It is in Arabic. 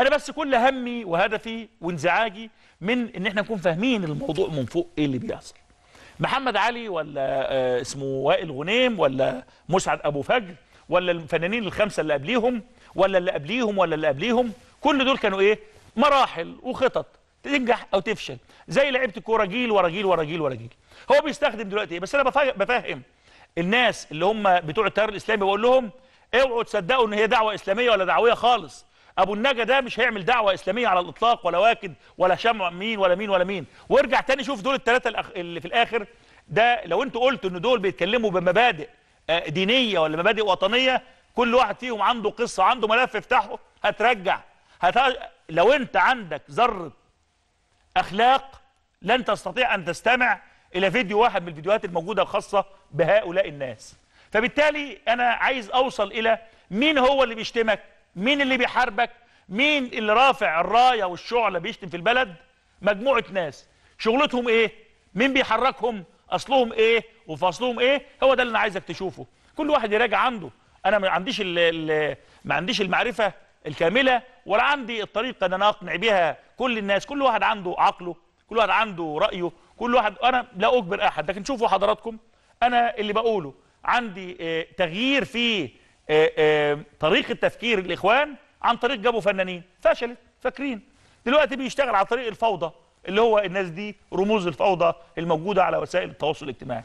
انا بس كل همي وهدفي وانزعاجي من ان احنا نكون فاهمين الموضوع من فوق ايه اللي بيحصل محمد علي ولا آه، اسمه وائل غنيم ولا مسعد ابو فجر ولا الفنانين الخمسه اللي قبليهم ولا اللي قبليهم ولا اللي قبليهم كل دول كانوا ايه مراحل وخطط تنجح او تفشل زي لعيبه الكوره جيل ورا جيل ورا جيل ورا جيل هو بيستخدم دلوقتي ايه بس انا بفهم الناس اللي هم بتوع التيار الاسلامي بقول لهم اوعوا تصدقوا ان هي دعوه اسلاميه ولا دعويه خالص ابو النجا ده مش هيعمل دعوه اسلاميه على الاطلاق ولا واكد ولا شمع مين ولا مين ولا مين وارجع تاني شوف دول الثلاثه اللي في الاخر ده لو انتوا قلتوا ان دول بيتكلموا بمبادئ آه، دينيه ولا مبادئ وطنيه كل واحد فيهم عنده قصه عنده ملف يفتحه هترجع هت... لو انت عندك ذره اخلاق لن تستطيع ان تستمع الى فيديو واحد من الفيديوهات الموجوده الخاصه بهؤلاء الناس فبالتالي انا عايز اوصل الى مين هو اللي بيشتمك مين اللي بيحاربك مين اللي رافع الرايه والشعله بيشتم في البلد مجموعه ناس شغلتهم ايه مين بيحركهم اصلهم ايه وفصلهم ايه هو ده اللي انا عايزك تشوفه كل واحد يراجع عنده انا ما عنديش ما عنديش المعرفه الكامله ولا عندي الطريقه ان انا اقنع بيها كل الناس كل واحد عنده عقله كل واحد عنده رايه كل واحد انا لا اجبر احد لكن شوفوا حضراتكم انا اللي بقوله عندي آه، تغيير في آه، آه، طريقه تفكير الاخوان عن طريق جابوا فنانين فشلت فاكرين دلوقتي بيشتغل على طريق الفوضى اللي هو الناس دي رموز الفوضى الموجوده على وسائل التواصل الاجتماعي